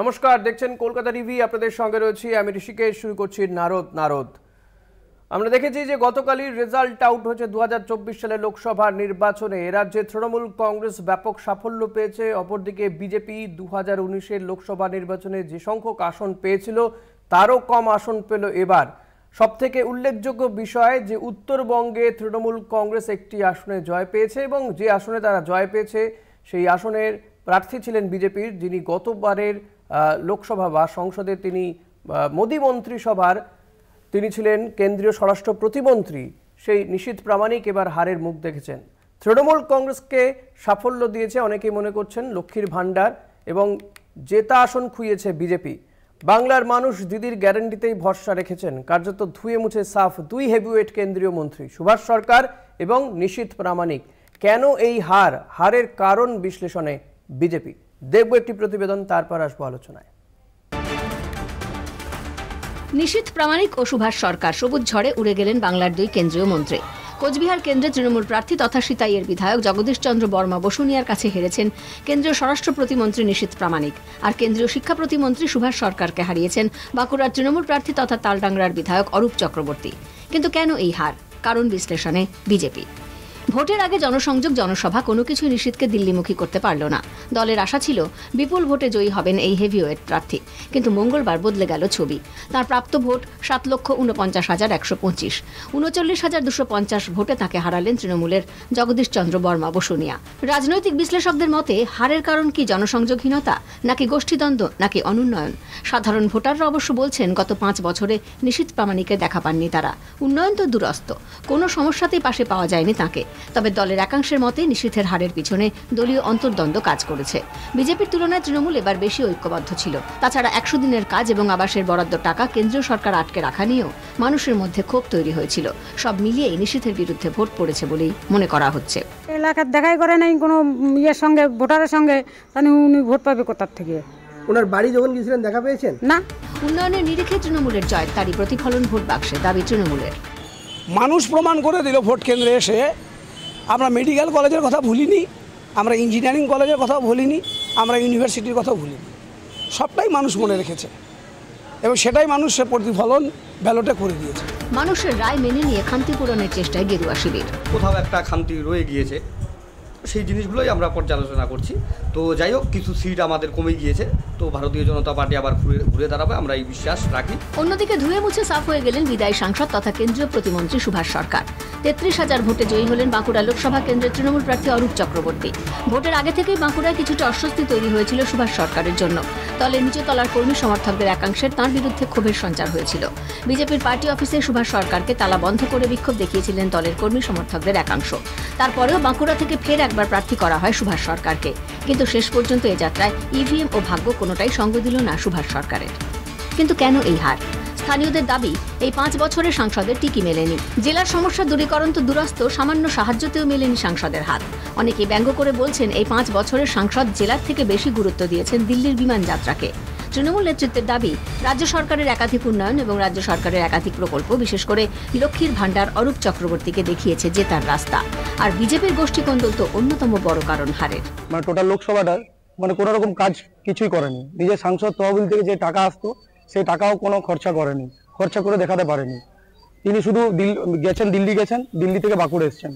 নমস্কার দেখছেন কলকাতা টিভি আপনাদের সঙ্গে রয়েছি আমি ঋষিকেশ শুরু করছি নারদ নারদ আমরা দেখেছি যে গতকালই রেজাল্ট আউট হয়েছে দু সালে লোকসভা নির্বাচনে এরাজ্যে তৃণমূল কংগ্রেস ব্যাপক সাফল্য পেয়েছে অপরদিকে বিজেপি দু হাজার লোকসভা নির্বাচনে যে সংখ্যক আসন পেয়েছিল তারও কম আসন পেল এবার সবথেকে উল্লেখযোগ্য বিষয় যে উত্তরবঙ্গে তৃণমূল কংগ্রেস একটি আসনে জয় পেয়েছে এবং যে আসনে তারা জয় পেয়েছে সেই আসনের প্রার্থী ছিলেন বিজেপির যিনি গতবারের লোকসভা বা সংসদে তিনি মোদী মন্ত্রিসভার তিনি ছিলেন কেন্দ্রীয় স্বরাষ্ট্র প্রতিমন্ত্রী সেই নিশীত প্রামাণিক এবার হারের মুখ দেখেছেন তৃণমূল কংগ্রেসকে সাফল্য দিয়েছে অনেকেই মনে করছেন লক্ষ্মীর ভাণ্ডার এবং জেতা আসন খুইয়েছে বিজেপি বাংলার মানুষ দিদির গ্যারান্টিতেই ভরসা রেখেছেন কার্যত ধুয়ে মুছে সাফ দুই হেভিওয়েট কেন্দ্রীয় মন্ত্রী সুভাষ সরকার এবং নিশীত প্রামাণিক কেন এই হার হারের কারণ বিশ্লেষণে বিজেপি দেখব একটি প্রতিবেদন তারপর আসবো আলোচনায় নিশীথ প্রামাণিক ও সুভাষ সরকার সবুজ ঝড়ে উড়ে গেলেন বাংলার দুই কেন্দ্রীয় মন্ত্রী কোচবিহার কেন্দ্রে তৃণমূল প্রার্থী তথা সীতাইয়ের বিধায়ক জগদীশ চন্দ্র বর্মা বসুনিয়ার কাছে হেরেছেন কেন্দ্রীয় স্বরাষ্ট্র প্রতিমন্ত্রী নিশীথ প্রামাণিক আর কেন্দ্রীয় শিক্ষা প্রতিমন্ত্রী সুভাষ সরকারকে হারিয়েছেন বাঁকুড়ার তৃণমূল প্রার্থী তথা তালডাংরার বিধায়ক অরূপ চক্রবর্তী কিন্তু কেন এই হার কারণ বিশ্লেষণে বিজেপি ভোটের আগে জনসংযোগ জনসভা কোনো কিছুই নিশীথকে দিল্লিমুখী করতে পারল না দলের আশা ছিল বিপুল ভোটে জয়ী হবেন এই হেভিওয়েট প্রার্থী কিন্তু মঙ্গলবার বদলে গেল ছবি তার প্রাপ্ত ভোট সাত লক্ষ উনপঞ্চাশ হাজার একশো পঁচিশ উনচল্লিশ হাজার দুশো পঞ্চাশ ভোটে তাকে হারালেন তৃণমূলের জগদীশ চন্দ্র বর্মা বসুনিয়া রাজনৈতিক বিশ্লেষকদের মতে হারের কারণ কি জনসংযোগহীনতা নাকি গোষ্ঠীদ্বন্দ্ব নাকি অনুন্নয়ন সাধারণ ভোটাররা অবশ্য বলছেন গত পাঁচ বছরে নিশীথ প্রামাণিকের দেখা পাননি তারা উন্নয়ন তো দুরস্ত কোনো সমস্যাতেই পাশে পাওয়া যায়নি তাকে তবে দলের একাংশের মতে নিষিদ্ধের হারের পিছনে দলীয় অন্তর্দ্বন্দ্ব কাজ করেছে বিজেপির তুলনায় তৃণমূল এবার বেশি ঐক্যবদ্ধ ছিল তাছাড়া একশো দিনের কাজ এবং আবাসের বরাদ্দ টাকা কেন্দ্রীয় সরকার আটকে রাখা নিয়েও মানুষের মধ্যে ক্ষোভ তৈরি হয়েছিল সব মিলিয়েই নিষিদ্ধের বিরুদ্ধে ভোট পড়েছে বলেই মনে করা হচ্ছে এলাকার দেখাই করে নাই কোনো ইয়ের সঙ্গে ভোটারের সঙ্গে তাহলে উনি ভোট পাবে কোথার থেকে ওনার বাড়ি যখন গিয়েছিলেন দেখা পেয়েছেন না উন্নয়নের নিরিখে তৃণমূলের জয় তারই প্রতিফলন ভোট বাক্সে দাবি তৃণমূলের মানুষ প্রমাণ করে দিল ভোট কেন্দ্রে এসে আমরা মেডিকেল কলেজের কথা ভুলিনি আমরা ইঞ্জিনিয়ারিং কলেজের কথা ভুলিনি আমরা ইউনিভার্সিটির কথা ভুলিনি সবটাই মানুষ মনে রেখেছে এবং সেটাই মানুষের প্রতিফলন ব্যালটে করে দিয়েছে মানুষের রায় মেনে নিয়ে খান্তি পূরণের চেষ্টায় গেরুয়া শিবির কোথাও একটা খান্তি রয়ে গিয়েছে সেই জিনিসগুলোই আমরা পর্যালোচনা করছি তো যাই হোক কিছু সিট আমাদের কমে গিয়েছে তো ভারতীয় জনতা পার্টি আবার ঘুরে ঘুরে দাঁড়াবে আমরা এই বিশ্বাস রাখি অন্যদিকে ধুয়ে মুছে সাফ হয়ে গেলেন বিদায়ী সাংসদ তথা কেন্দ্রীয় প্রতিমন্ত্রী সুভাষ সরকার তেত্রিশ হাজার ভোটে জয়ী হলেন বাঁকুড়া লোকসভা কেন্দ্রের তৃণমূল প্রার্থী অরূপ চক্রবর্তী ভোটের আগে থেকেই বাঁকুড়ায় কিছুটা অস্বস্তি তৈরি হয়েছিল সুভাষ সরকারের জন্য দলের নিচে তলার কর্মী সমর্থকদের একাংশের তাঁর বিরুদ্ধে ক্ষোভের সঞ্চার হয়েছিল বিজেপির পার্টি অফিসে সুভাষ সরকারকে তালা বন্ধ করে বিক্ষোভ দেখিয়েছিলেন দলের কর্মী সমর্থকদের একাংশ তারপরেও বাঁকুড়া থেকে ফের এক পাঁচবার প্রার্থী করা হয় সুভাষ সরকারকে কিন্তু শেষ পর্যন্ত এ যাত্রায় ইভিএম ও ভাগ্য কোনোটাই সঙ্গ দিল না সুভাষ সরকারের কিন্তু কেন এই হার স্থানীয়দের দাবি এই পাঁচ বছরে সাংসদের টিকি মেলেনি জেলার সমস্যা দূরীকরণ তো দূরস্থ সামান্য সাহায্যতেও মেলেনি সাংসদের হাত অনেকে ব্যঙ্গ করে বলছেন এই পাঁচ বছরের সাংসদ জেলার থেকে বেশি গুরুত্ব দিয়েছেন দিল্লির বিমান যাত্রাকে তৃণমূল নেতৃত্বের দাবি রাজ্য সরকারের একাধিক উন্নয়ন এবং রাজ্য সরকারের একাধিক প্রকল্প বিশেষ করে লক্ষ্মীর ভাণ্ডার অরূপ চক্রবর্তীকে দেখিয়েছে যে তার রাস্তা আর বিজেপির গোষ্ঠী কন্দল তো অন্যতম বড় কারণ হারের মানে টোটাল লোকসভাটা মানে কোনো রকম কাজ কিছুই করেনি নিজের সাংসদ তহবিল থেকে যে টাকা আসতো সেই টাকাও কোনো খরচা করেনি খরচা করে দেখাতে পারেনি তিনি শুধু গেছেন দিল্লি গেছেন দিল্লি থেকে বাঁকুড়ে এসছেন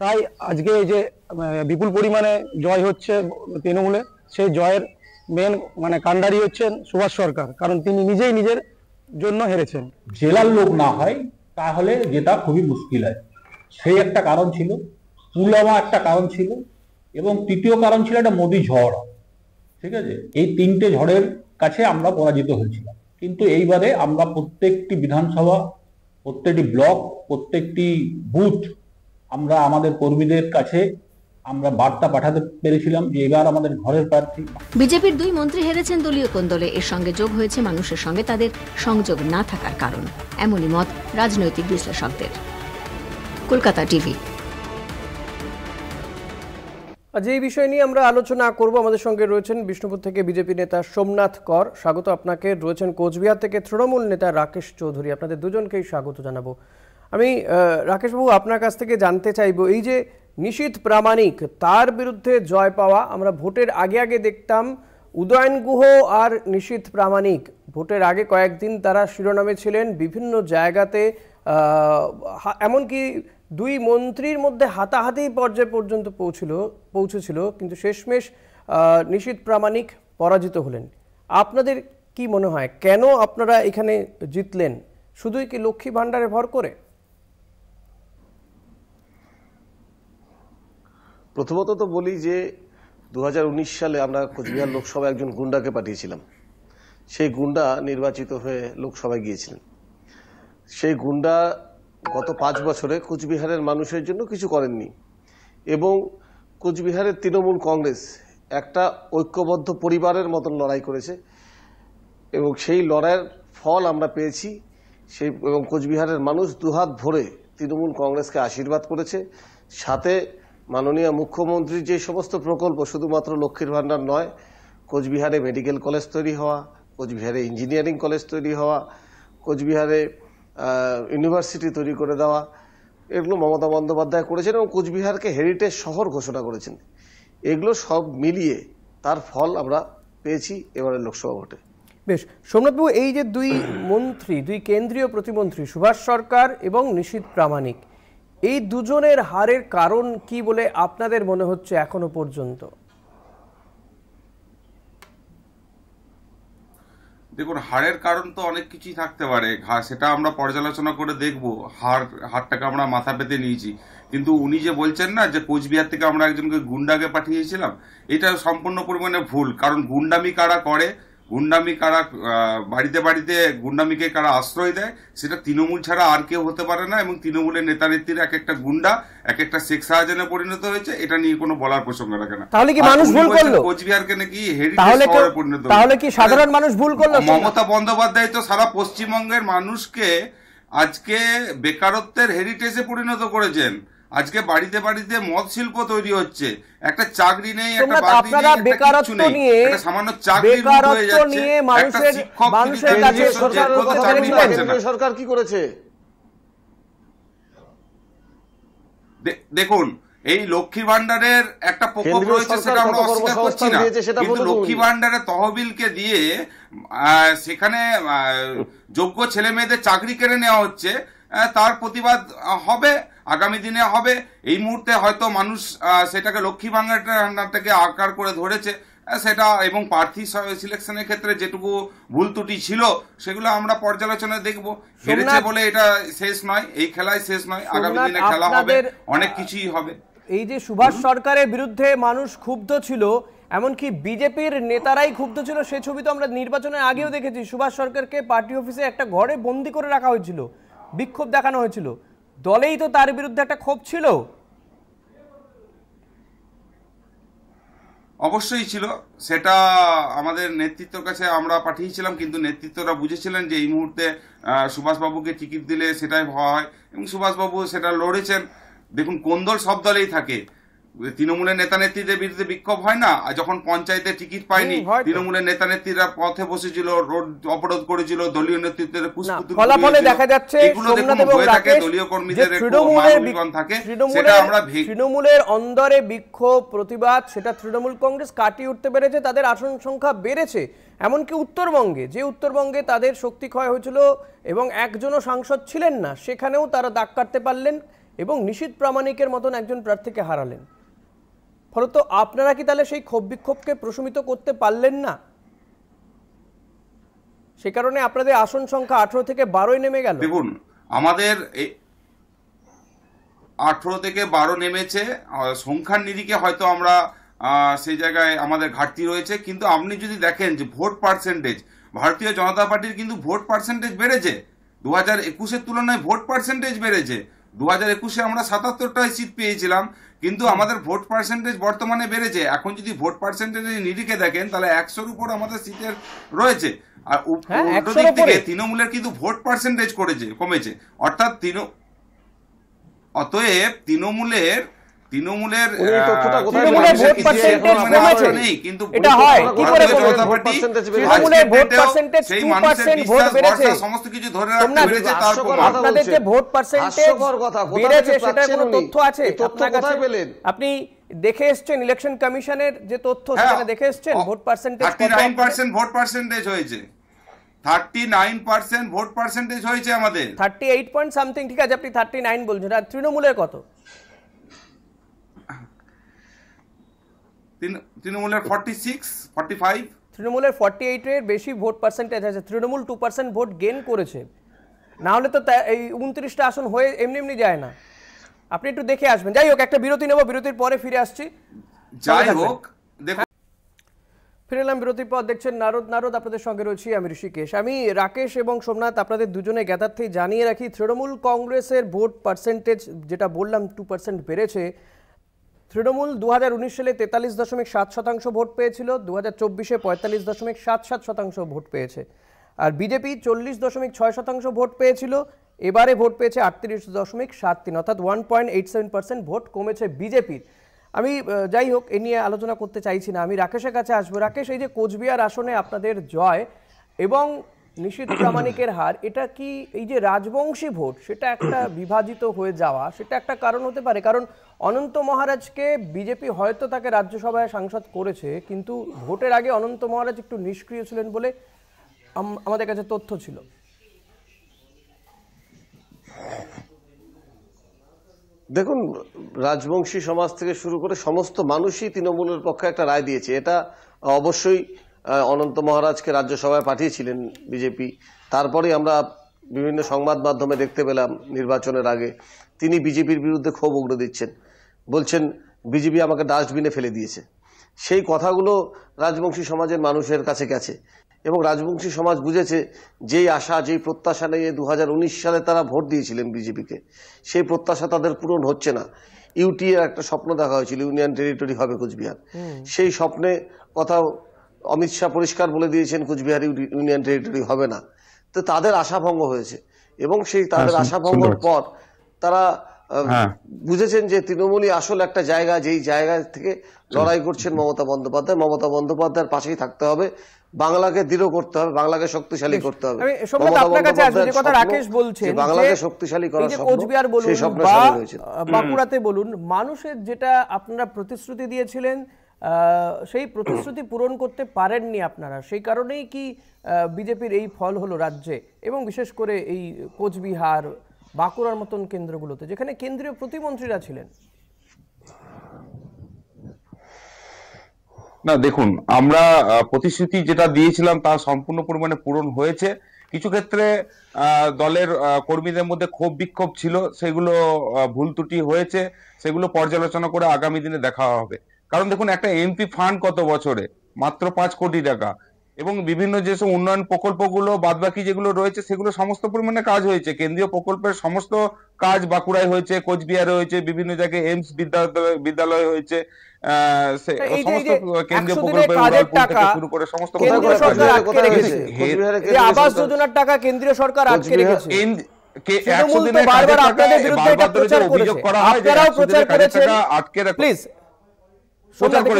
তাই আজকে এই যে বিপুল পরিমাণে জয় হচ্ছে তৃণমূলে সেই জয়ের মেন মানে কান্ডারি হচ্ছেন সুভাষ সরকার কারণ তিনি নিজেই নিজের জন্য হেরেছেন জেলার লোক না হয় তাহলে যেটা খুবই মুশকিল হয় সেই একটা কারণ ছিল পুলওয়ামা একটা কারণ ছিল এবং তৃতীয় কারণ ছিল একটা মোদী ঝড় ঠিক আছে এই তিনটে ঝড়ের কাছে আমরা পরাজিত হয়েছিলাম কিন্তু এইবারে আমরা প্রত্যেকটি বিধানসভা প্রত্যেকটি ব্লক প্রত্যেকটি বুথ আমরা আমাদের কর্মীদের কাছে আমরা বার্তা পাঠাতে পেরেছিলাম যে এবার আমাদের ঘরের প্রার্থী বিজেপির দুই মন্ত্রী হেরেছেন দলীয় কোন দলে এর সঙ্গে যোগ হয়েছে মানুষের সঙ্গে তাদের সংযোগ না থাকার কারণ এমনই মত রাজনৈতিক বিশ্লেষকদের কলকাতা টিভি আজ এই বিষয় নিয়ে আমরা আলোচনা করব আমাদের সঙ্গে রয়েছেন বিষ্ণুপুর থেকে বিজেপি নেতা সোমনাথ কর স্বাগত আপনাকে রয়েছেন কোচবিহার থেকে তৃণমূল নেতা রাকেশ চৌধুরী আপনাদের দুজনকেই স্বাগত জানাবো আমি রাকেশবাবু আপনার কাছ থেকে জানতে চাইব এই যে নিশীথ প্রামাণিক তার বিরুদ্ধে জয় পাওয়া আমরা ভোটের আগে আগে দেখতাম উদয়ন গুহ আর নিশীথ প্রামাণিক ভোটের আগে কয়েকদিন তারা শিরোনামে ছিলেন বিভিন্ন জায়গাতে এমনকি দুই মন্ত্রীর মধ্যে হাতাহাতি পর্যায় পর্যন্ত পৌঁছিল পৌঁছেছিল কিন্তু শেষমেশ নিশীথ প্রামাণিক পরাজিত হলেন আপনাদের কি মনে হয় কেন আপনারা এখানে জিতলেন শুধুই কি লক্ষ্মী ভাণ্ডারে ভর করে প্রথমত তো বলি যে দু সালে আমরা কোচবিহার লোকসভায় একজন গুন্ডাকে পাঠিয়েছিলাম সেই গুন্ডা নির্বাচিত হয়ে লোকসভায় গিয়েছিলেন সেই গুন্ডা গত পাঁচ বছরে কোচবিহারের মানুষের জন্য কিছু করেননি এবং কোচবিহারের তৃণমূল কংগ্রেস একটা ঐক্যবদ্ধ পরিবারের মতন লড়াই করেছে এবং সেই লড়াইয়ের ফল আমরা পেয়েছি সেই এবং কোচবিহারের মানুষ দুহাত ভরে তৃণমূল কংগ্রেসকে আশীর্বাদ করেছে সাথে মাননীয় মুখ্যমন্ত্রীর যে সমস্ত প্রকল্প শুধুমাত্র লক্ষ্মীর ভাণ্ডার নয় কোচবিহারে মেডিকেল কলেজ তৈরি হওয়া কোচবিহারে ইঞ্জিনিয়ারিং কলেজ তৈরি হওয়া কোচবিহারে ইউনিভার্সিটি তৈরি করে দেওয়া এগুলো মমতা বন্দ্যোপাধ্যায় করেছেন এবং কোচবিহারকে হেরিটেজ শহর ঘোষণা করেছেন এগুলো সব মিলিয়ে তার ফল আমরা পেয়েছি এবারের লোকসভা ভোটে বেশ সোমনাথবাবু এই যে দুই মন্ত্রী দুই কেন্দ্রীয় প্রতিমন্ত্রী সুভাষ সরকার এবং নিশীত প্রামাণিক এই দুজনের হারের কারণ কি বলে আপনাদের মনে হচ্ছে এখনো পর্যন্ত দেখুন হারের কারণ তো অনেক কিছুই থাকতে পারে সেটা আমরা পর্যালোচনা করে দেখব হার হারটাকে আমরা মাথা পেতে নিয়েছি কিন্তু উনি যে বলছেন না যে কোচবিহার থেকে আমরা একজনকে গুন্ডাকে পাঠিয়েছিলাম এটা সম্পূর্ণ পরিমাণে ভুল কারণ গুন্ডামি কারা করে গুন্ডামি কারা বাড়িতে বাড়িতে গুন্ডামিকে কারা আশ্রয় দেয় সেটা তৃণমূল ছাড়া আর কেউ হতে পারে না এবং তৃণমূলের নেত্রীর এক একটা গুন্ডা এক একটা শেখ শাহজাহানে পরিণত হয়েছে এটা নিয়ে কোনো বলার প্রসঙ্গ রাখে না তাহলে কি মানুষ ভুল করলো কোচবিহারকে নাকি হেরিটেজ পরিণত তাহলে কি মানে সাধারণ মানুষ ভুল করলো মমতা বন্দ্যোপাধ্যায় তো সারা পশ্চিমবঙ্গের মানুষকে আজকে বেকারত্বের হেরিটেজে পরিণত করেছেন আজকে বাড়িতে বাড়িতে মদ শিল্প তৈরি হচ্ছে একটা চাকরি নেই একটা বাকরি নেই একটা নেই একটা সামান্য চাকরি হয়ে যাচ্ছে একটা মানুষের কাছে সরকার কি করেছে দেখুন এই লক্ষ্মী ভান্ডারের একটা প্রকল্প রয়েছে সেটা আমরা অস্বীকার করছি না কিন্তু লক্ষ্মী ভান্ডারের তহবিলকে দিয়ে সেখানে যোগ্য ছেলে মেয়েদের চাকরি কেড়ে নেওয়া হচ্ছে হ্যাঁ, তার প্রতিবাদ হবে আগামী দিনে হবে এই মুহূর্তে হয়তো মানুষ সেটাকে লক্ষ্মী ভাঙাটা আকার করে ধরেছে সেটা এবং প্রার্থী সিলেকশনের ক্ষেত্রে যেটুকু ভুল ত্রুটি ছিল সেগুলো আমরা পর্যালোচনা দেখব হেরেছে বলে এটা শেষ নয় এই খেলায় শেষ নয় আগামী দিনে খেলা হবে অনেক কিছুই হবে এই যে সুভাষ সরকারের বিরুদ্ধে মানুষ ক্ষুব্ধ ছিল এমনকি বিজেপির নেতারাই ক্ষুব্ধ ছিল সে ছবি তো আমরা নির্বাচনের আগেও দেখেছি সুভাষ সরকারকে পার্টি অফিসে একটা ঘরে বন্দি করে রাখা হয়েছিল বিক্ষোভ দেখানো হয়েছিল দলেই তো তার বিরুদ্ধে একটা ক্ষোভ ছিল অবশ্যই ছিল সেটা আমাদের নেতৃত্বর কাছে আমরা পাঠিয়েছিলাম কিন্তু নেতৃত্বরা বুঝেছিলেন যে এই মুহূর্তে সুভাষবাবুকে টিকিট দিলে সেটাই হয় এবং সুভাষবাবু সেটা লড়েছেন দেখুন কোন দল সব দলেই থাকে তৃণমূলের নেতা নেত্রীদের বিরুদ্ধে বিক্ষোভ হয় না আর যখন পঞ্চায়েতে টিকিট পায়নি তৃণমূলের নেতা নেত্রীরা পথে বসেছিল রোড অবরোধ করেছিল দলীয় নেতৃত্বের ফলাফলে দেখা যাচ্ছে থাকে দলীয় কর্মীদের থাকে সেটা আমরা তৃণমূলের অন্দরে বিক্ষোভ প্রতিবাদ সেটা তৃণমূল কংগ্রেস কাটিয়ে উঠতে পেরেছে তাদের আসন সংখ্যা বেড়েছে এমনকি উত্তরবঙ্গে যে উত্তরবঙ্গে তাদের শক্তি ক্ষয় হয়েছিল এবং একজনও সাংসদ ছিলেন না সেখানেও তারা দাগ কাটতে পারলেন এবং নিশীত প্রামাণিকের মতন একজন প্রার্থীকে হারালেন ফলত আপনারা কি তাহলে সেই ক্ষোভ বিক্ষোভকে প্রশমিত করতে পারলেন না সে কারণে আপনাদের আসন সংখ্যা আঠারো থেকে বারোই নেমে গেল দেখুন আমাদের আঠেরো থেকে বারো নেমেছে সংখ্যার নিরিখে হয়তো আমরা সেই জায়গায় আমাদের ঘাটতি রয়েছে কিন্তু আপনি যদি দেখেন যে ভোট পার্সেন্টেজ ভারতীয় জনতা পার্টির কিন্তু ভোট পার্সেন্টেজ বেড়েছে দু হাজার একুশের তুলনায় ভোট পার্সেন্টেজ বেড়েছে দু হাজার একুশে আমরা সাতাত্তরটায় সিট পেয়েছিলাম কিন্তু আমাদের ভোট পার্সেন্টেজ বর্তমানে বেড়েছে এখন যদি ভোট পার্সেন্টেজ নিরিখে দেখেন তাহলে একশোর উপর আমাদের সিটের রয়েছে আর হ্যাঁ, উল্টো দিক থেকে তৃণমূলের কিন্তু ভোট পার্সেন্টেজ করেছে কমেছে অর্থাৎ তৃণ অতএব তৃণমূলের আপনি দেখে এসছেন ইলেকশন কমিশনের যে তথ্য হ্যাঁ, সেখানে দেখে এসছেন ভোট পার্সেন্টেজ ভোট পার্সেন্টেজ হয়েছে 39% ভোট পার্সেন্টেজ হয়েছে আমাদের এইট পয়েন্ট সামথিং ঠিক আছে আপনি থার্টি নাইন বলছেন আর তৃণমূলের কত তৃণমূলের ফর্টি সিক্স ফর্টি ফাইভ তৃণমূলের ফর্টি এইটের বেশি ভোট পার্সেন্টেজ আছে তৃণমূল টু পার্সেন্ট ভোট গেন করেছে তো এই উনত্রিশটা আসন হয়ে এমনি এমনি যায় না আপনি একটু দেখে আসবেন যাই হোক একটা বিরতি নেব বিরতির পরে ফিরে আসছি যাই হোক এলাম বিরতির পর দেখছেন নারদ নারদ আপনাদের সঙ্গে রয়েছি আমি ঋষিকেশ আমি রাকেশ এবং সোমনাথ আপনাদের দুজনে জ্ঞাতার্থে জানিয়ে রাখি তৃণমূল কংগ্রেসের ভোট পার্সেন্টেজ যেটা বললাম টু পার্সেন্ট বেড়েছে তৃণমূল দু সালে তেতাল্লিশ দশমিক সাত শতাংশ ভোট পেয়েছিল দু হাজার চব্বিশে পঁয়তাল্লিশ দশমিক সাত সাত শতাংশ ভোট পেয়েছে আর বিজেপি চল্লিশ দশমিক ছয় শতাংশ ভোট পেয়েছিল এবারে ভোট পেয়েছে আটত্রিশ দশমিক সাত তিন অর্থাৎ one point eight seven percent ভোট কমেছে বিজেপির আমি যাই হোক এ নিয়ে আলোচনা করতে চাইছি না আমি রাকেশের কাছে আসবো রাকেশ এই যে কোচবিহার আসনে আপনাদের জয় এবং নিষিদ্ধ প্রামাণিকের হার এটা কি এই যে রাজবংশী ভোট সেটা একটা বিভাজিত হয়ে যাওয়া সেটা একটা কারণ হতে পারে কারণ অনন্ত মহারাজকে বিজেপি হয়তো তাকে রাজ্যসভায় সাংসদ করেছে কিন্তু ভোটের আগে অনন্ত মহারাজ একটু নিষ্ক্রিয় ছিলেন বলে আমাদের কাছে তথ্য ছিল দেখুন রাজবংশী সমাজ থেকে শুরু করে সমস্ত মানুষই তৃণমূলের পক্ষে একটা রায় দিয়েছে এটা অবশ্যই অনন্ত মহারাজকে রাজ্যসভায় পাঠিয়েছিলেন বিজেপি তারপরে আমরা বিভিন্ন সংবাদ মাধ্যমে দেখতে পেলাম নির্বাচনের আগে তিনি বিজেপির বিরুদ্ধে ক্ষোভ উগ্র দিচ্ছেন বলছেন বিজেপি আমাকে ডাস্টবিনে ফেলে দিয়েছে সেই কথাগুলো রাজবংশী সমাজের মানুষের কাছে গেছে এবং রাজবংশী সমাজ বুঝেছে যেই আশা যেই প্রত্যাশা নিয়ে দু সালে তারা ভোট দিয়েছিলেন বিজেপিকে সেই প্রত্যাশা তাদের পূরণ হচ্ছে না ইউটি এর একটা স্বপ্ন দেখা হয়েছিল ইউনিয়ন টেরিটরি হবে কোচবিহার সেই স্বপ্নে কথা অমিত শাহ পরিষ্কার বলে দিয়েছেন কুচবিহার ইউনিয়ন টেরিটরি হবে না তো তাদের আশাভঙ্গ হয়েছে এবং সেই তাদের হ্যাঁ, আশাভঙ্গর পর তারা হ্যাঁ। বুঝেছেন যে তৃণমূলই আসল একটা জায়গা যেই জায়গা থেকে লড়াই করছেন মমতা বন্দ্যোপাধ্যায় মমতা বন্দ্যোপাধ্যায়ের পাশেই থাকতে হবে বাংলাকে দৃঢ় করতে হবে বাংলাকে শক্তিশালী করতে হবে বাংলাকে শক্তিশালী কোচবিহার বলুন বাঁকুড়াতে বলুন মানুষের যেটা আপনারা প্রতিশ্রুতি দিয়েছিলেন সেই প্রতিশ্রুতি পূরণ করতে পারেননি আপনারা সেই কারণেই কি বিজেপির এই ফল হলো রাজ্যে এবং বিশেষ করে এই কোচবিহার বাঁকুড়ার মতন কেন্দ্রগুলোতে যেখানে কেন্দ্রীয় প্রতিমন্ত্রীরা ছিলেন না দেখুন আমরা প্রতিশ্রুতি যেটা দিয়েছিলাম তা সম্পূর্ণ পরিমাণে পূরণ হয়েছে কিছু ক্ষেত্রে দলের কর্মীদের মধ্যে ক্ষোভ বিক্ষোভ ছিল সেগুলো ভুল ত্রুটি হয়েছে সেগুলো পর্যালোচনা করে আগামী দিনে দেখা হবে কারণ দেখুন একটা এমপি ফান্ড কত বছরে মাত্র পাঁচ কোটি টাকা এবং বিভিন্ন যেসব উন্নয়ন প্রকল্পগুলো বাদ বাকি যেগুলো রয়েছে সেগুলো সমস্ত পরিমাণে কাজ হয়েছে কেন্দ্রীয় প্রকল্পের সমস্ত কাজ বাঁকুড়ায় হয়েছে কোচবিহারে হয়েছে বিভিন্ন জায়গায় এইমস বিদ্যালয় বিদ্যালয় হয়েছে আটকে রেখেছে প্লিজ হ্যাঁ, আপনারাও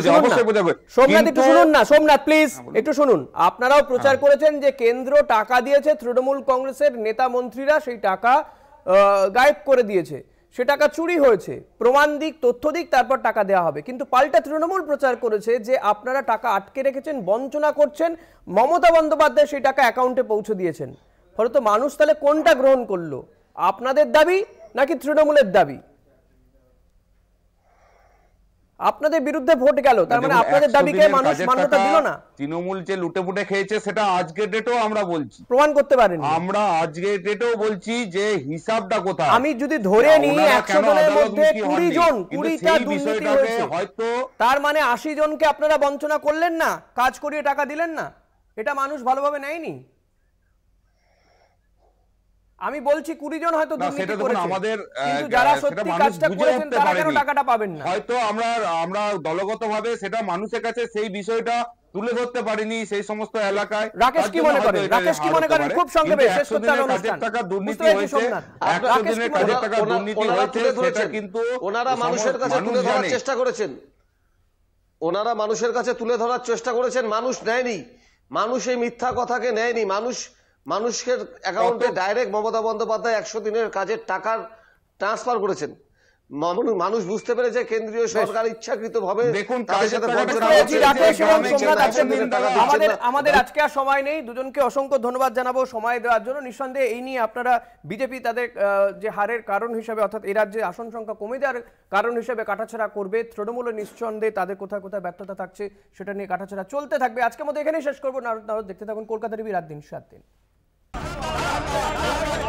প্রচার হ্যাঁ। করেছেন যে কেন্দ্র টাকা দিয়েছে তৃণমূল কংগ্রেসের নেতা মন্ত্রীরা সেই টাকা গায়েব করে দিয়েছে সে টাকা চুরি হয়েছে প্রমাণ দিক তথ্য দিক তারপর টাকা দেওয়া হবে কিন্তু পাল্টা তৃণমূল প্রচার করেছে যে আপনারা টাকা আটকে রেখেছেন বঞ্চনা করছেন মমতা বন্দ্যোপাধ্যায় সেই টাকা অ্যাকাউন্টে পৌঁছে দিয়েছেন ফলত মানুষ তাহলে কোনটা গ্রহণ করলো আপনাদের দাবি নাকি তৃণমূলের দাবি আপনাদের বিরুদ্ধে ভোট গেল তার মানে আপনাদের দাবিকে মানুষ মান্যতা দিল না তৃণমূল যে লুটে পুটে খেয়েছে সেটা আজকের ডেটেও আমরা বলছি প্রমাণ করতে পারেন আমরা আজকের ডেটেও বলছি যে হিসাবটা কোথায় আমি যদি ধরে নিই 100 জনের মধ্যে 20 জন 20টা দুর্নীতি হয়েছে হয়তো তার মানে 80 জনকে আপনারা বঞ্চনা করলেন না কাজ করিয়ে টাকা দিলেন না এটা মানুষ ভালোভাবে নেয়নি আমি বলছি কুড়ি জন হয়তো আমাদের যারা সত্যি কাজটা করেছেন তারা কেন টাকাটা পাবেন না হয়তো আমরা আমরা ভাবে সেটা মানুষের কাছে সেই বিষয়টা তুলে ধরতে পারিনি সেই সমস্ত এলাকায় রাকেশ কি মনে করে রাকেশ কি মনে করে খুব সংক্ষেপে শেষ করতে হবে টাকা দুর্নীতি হয়েছে দিনের কাজের টাকা দুর্নীতি হয়েছে সেটা কিন্তু ওনারা মানুষের কাছে তুলে ধরার চেষ্টা করেছেন ওনারা মানুষের কাছে তুলে ধরার চেষ্টা করেছেন মানুষ নেয়নি মানুষ এই মিথ্যা কথাকে নেয়নি মানুষ মানুষের অ্যাকাউন্টে ডাইরেক্ট মমতা বন্দ্যোপাধ্যায় একশো দিনের কাজের টাকার ট্রান্সফার করেছেন মানুষ বুঝতে পেরেছে কেন্দ্রীয় সরকার ইচ্ছাকৃত ভাবে দেখুন আমাদের হ্যাঁ। আজকে আর সময় নেই দুজনকে অসংখ্য ধন্যবাদ জানাবো সময় দেওয়ার জন্য নিঃসন্দেহে এই নিয়ে আপনারা বিজেপি তাদের যে হারের কারণ হিসাবে অর্থাৎ এই রাজ্যে আসন সংখ্যা কমে দেওয়ার কারণ হিসাবে কাটাছাড়া করবে তৃণমূলের নিঃসন্দেহে তাদের কোথায় কোথায় ব্যর্থতা থাকছে সেটা নিয়ে কাটাছাড়া চলতে থাকবে আজকের মতো এখানেই শেষ করবো নারদ দেখতে থাকুন কলকাতা টিভি রাত দিন সাত দিন